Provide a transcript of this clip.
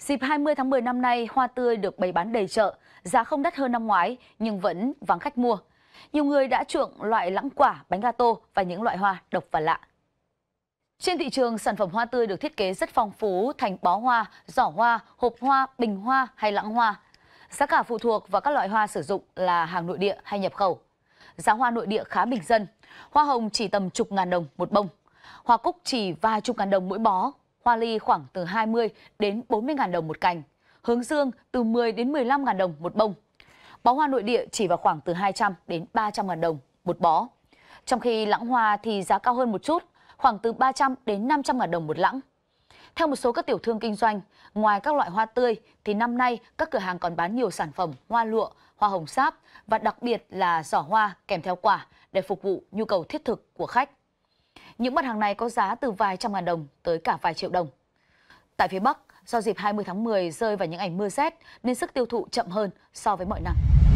Dịp 20 tháng 10 năm nay, hoa tươi được bày bán đầy chợ, giá không đắt hơn năm ngoái nhưng vẫn vắng khách mua. Nhiều người đã chuộng loại lãng quả, bánh gato và những loại hoa độc và lạ. Trên thị trường, sản phẩm hoa tươi được thiết kế rất phong phú thành bó hoa, giỏ hoa, hộp hoa, bình hoa hay lãng hoa. Giá cả phụ thuộc vào các loại hoa sử dụng là hàng nội địa hay nhập khẩu. Giá hoa nội địa khá bình dân, hoa hồng chỉ tầm chục ngàn đồng một bông, hoa cúc chỉ vài chục ngàn đồng mỗi bó, hoa ly khoảng từ 20 đến 40 ngàn đồng một cành, hướng dương từ 10 đến 15 ngàn đồng một bông. Bó hoa nội địa chỉ vào khoảng từ 200 đến 300 ngàn đồng một bó. Trong khi lãng hoa thì giá cao hơn một chút, khoảng từ 300 đến 500 ngàn đồng một lãng. Theo một số các tiểu thương kinh doanh, ngoài các loại hoa tươi thì năm nay các cửa hàng còn bán nhiều sản phẩm hoa lụa, hoa hồng sáp và đặc biệt là giỏ hoa kèm theo quả để phục vụ nhu cầu thiết thực của khách. Những mặt hàng này có giá từ vài trăm ngàn đồng tới cả vài triệu đồng. Tại phía Bắc, do dịp 20 tháng 10 rơi vào những ảnh mưa rét nên sức tiêu thụ chậm hơn so với mọi năm.